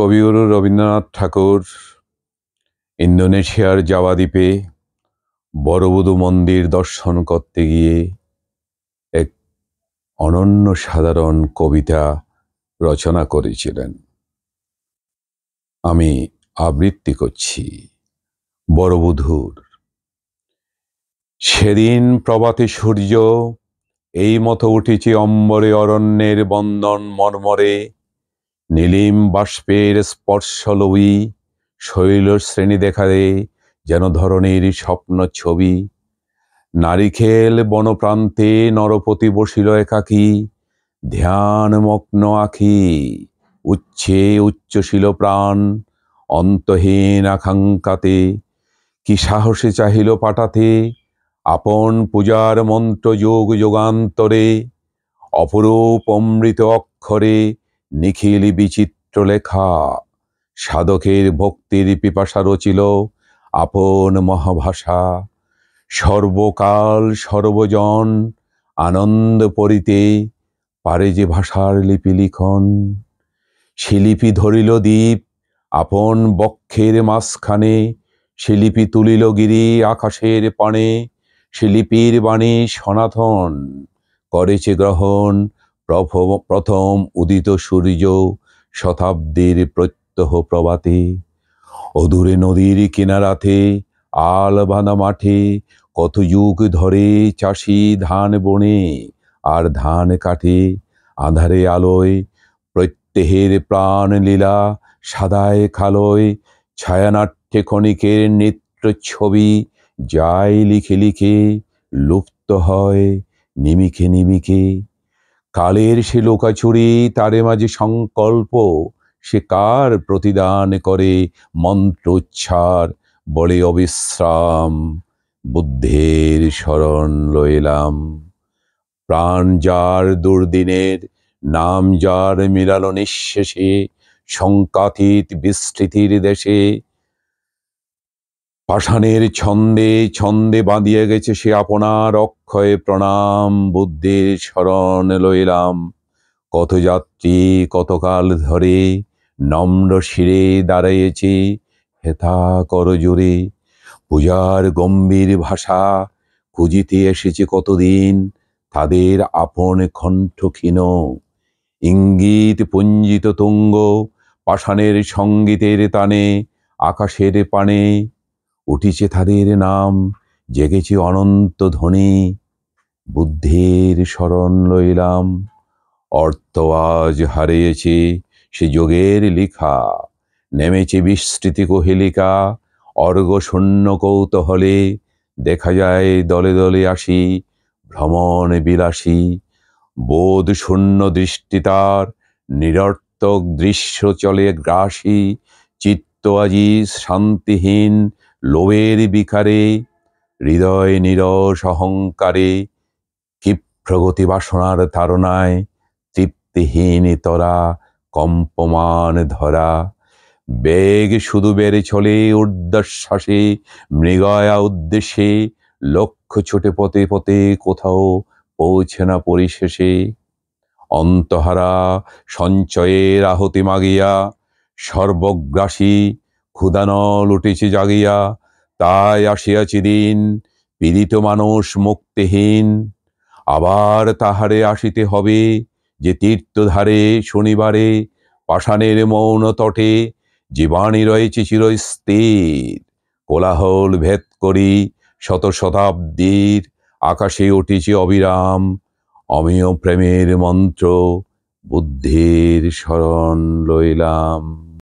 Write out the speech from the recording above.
কবিগুরু রবীন্দ্রনাথ ঠাকুর ইন্দোনেশিয়ার জাওয়া দ্বীপে বড়বধূ মন্দির দর্শন করতে গিয়ে এক অনন্য সাধারণ কবিতা রচনা করেছিলেন আমি আবৃত্তি করছি বড়বধূর সেদিন প্রভাতে সূর্য এই মতো উঠেছে অম্বরে অরণ্যের বন্দন মর্মরে নীলিম বাষ্পের স্পর্শ লবি শৈল শ্রেণী দেখা দে যেন ধরনের স্বপ্ন ছবি নারিখেল বনপ্রান্তে নরপতি বসিল একাকী ধ্যানমগ্ন আখি উচ্ছে উচ্চশীল প্রাণ অন্তহীন আকাঙ্ক্ষাতে কি সাহসে চাহিল পাঠাতে আপন পূজার মন্ত্র যোগ যোগান্তরে অপরূপ অমৃত অক্ষরে নিখিল বিচিত্র লেখা সাধকের ভক্তির পিপাসা রচিল আপন মহাভাষা সর্বকাল সর্বজন আনন্দ পরিতে পারে যে ভাষার লিপি লিখন শিলিপি ধরিল দ্বীপ আপন বক্ষের মাঝখানে শিলিপি তুলিল গিরি আকাশের পানে শিলিপির বাণী সনাতন করেছে গ্রহণ প্রথম উদিত সূর্য শতাব্দীর প্রত্যহ প্রভাতে অদূরে নদীর কিনারাতে আল বাঁধা মাঠে কত যুগ ধরে চাষি ধান বনে আর ধান কাটে আধারে আলোয় প্রত্যেহের প্রাণ লীলা সাদায় খালোয় ছায়ানাট্যে ক্ষণিকের নেত্র ছবি যায় লিখে লিখে লুপ্ত হয় নিমিখে নিমিখে কালের সে লোকাচুরি তারে মাঝে সংকল্প সে কার প্রতিদান করে মন্ত্রোচ্ছার বলে অবিশ্রাম বুদ্ধের শরণ লইলাম প্রাণ যার দুর্দিনের নাম যার মিলাল নিঃশেষে সংকাতিত বিস্তৃতির দেশে পাষাণের ছন্দে ছন্দে বাঁধিয়ে গেছে সে আপনার অক্ষয় প্রণাম বুদ্ধের শরণ লইলাম কত যাত্রী কতকাল ধরে নম্র শিরে দাঁড়াইয়েছি হেথা করজোরে পূজার গম্ভীর ভাষা খুঁজিতে এসেছে কতদিন তাদের আপন কণ্ঠক্ষীণ ইঙ্গিত পুঞ্জিত তুঙ্গ পাষাণের সঙ্গীতের তানে আকাশের পানে উঠিছে তাদের নাম জেগেছে অনন্ত ধ্বনি বুদ্ধের স্মরণ লইলাম অর্থ আজ হারিয়েছে সে যোগের লিখা নেমেছে বিস্তৃতি কোহেলিকা অর্ঘ শূন্য কৌতূহলে দেখা যায় দলে দলে আসি ভ্রমণ বিলাসী বোধ শূন্য দৃষ্টি তার নিরর্থক দৃশ্য চলে গ্রাসী চিত্ত আজি শান্তিহীন লোভের বিকারে হৃদয় নিরস অহংকারে ক্ষিপ্রগতি বাসনার ধারণায় তৃপ্তিহীন তরা কম্পমান ধরা বেগ শুধু বেড়ে চলে ঊর্ধ্বশ্বাসে মৃগয়া উদ্দেশ্যে লক্ষ্য ছোটে পথে পথে কোথাও পৌঁছে না পরিশেষে অন্তহারা সঞ্চয়ের আহতি মাগিয়া সর্বগ্রাসী ক্ষুধান লুটেছি জাগিয়া তাই আসিয়াছি দিন পীড়িত মানুষ মুক্তিহীন আবার তাহারে আসিতে হবে যে তীর্থধারে শনিবারে পাষাণের মৌন তটে জীবাণী রয়েছে চিরস্থির কোলাহল ভেদ করি শত শতাব্দীর আকাশে উঠেছে অবিরাম অমীয় প্রেমের মন্ত্র বুদ্ধির শরণ লইলাম